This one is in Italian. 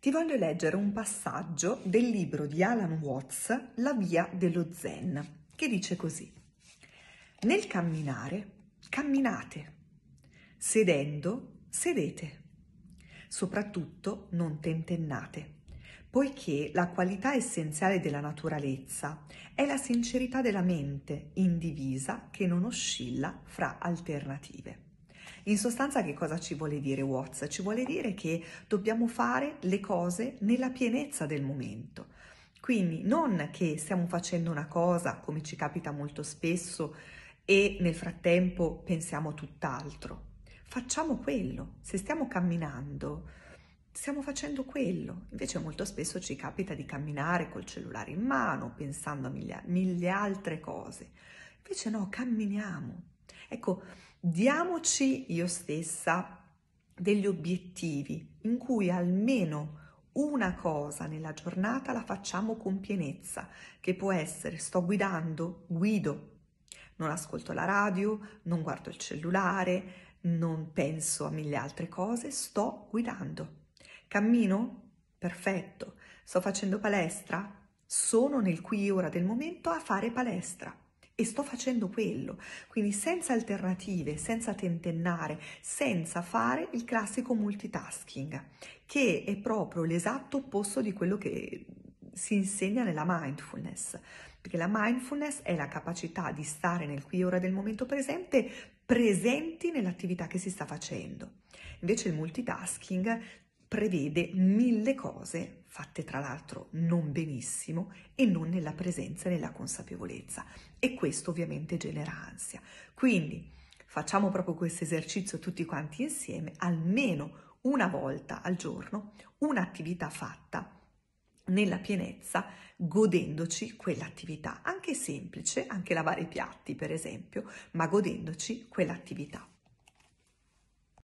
ti voglio leggere un passaggio del libro di Alan Watts, La via dello Zen, che dice così. Nel camminare, camminate. Sedendo, sedete. Soprattutto non tentennate, poiché la qualità essenziale della naturalezza è la sincerità della mente indivisa che non oscilla fra alternative. In sostanza che cosa ci vuole dire Watts? Ci vuole dire che dobbiamo fare le cose nella pienezza del momento. Quindi non che stiamo facendo una cosa, come ci capita molto spesso, e nel frattempo pensiamo tutt'altro. Facciamo quello. Se stiamo camminando, stiamo facendo quello. Invece molto spesso ci capita di camminare col cellulare in mano, pensando a mille, mille altre cose. Invece no, camminiamo, Ecco, diamoci io stessa degli obiettivi in cui almeno una cosa nella giornata la facciamo con pienezza, che può essere sto guidando, guido, non ascolto la radio, non guardo il cellulare, non penso a mille altre cose, sto guidando. Cammino? Perfetto. Sto facendo palestra? Sono nel qui e ora del momento a fare palestra e sto facendo quello, quindi senza alternative, senza tentennare, senza fare il classico multitasking, che è proprio l'esatto opposto di quello che si insegna nella mindfulness, perché la mindfulness è la capacità di stare nel qui e ora del momento presente, presenti nell'attività che si sta facendo. Invece il multitasking prevede mille cose, fatte tra l'altro non benissimo e non nella presenza e nella consapevolezza. E questo ovviamente genera ansia. Quindi facciamo proprio questo esercizio tutti quanti insieme, almeno una volta al giorno, un'attività fatta nella pienezza, godendoci quell'attività, anche semplice, anche lavare i piatti per esempio, ma godendoci quell'attività.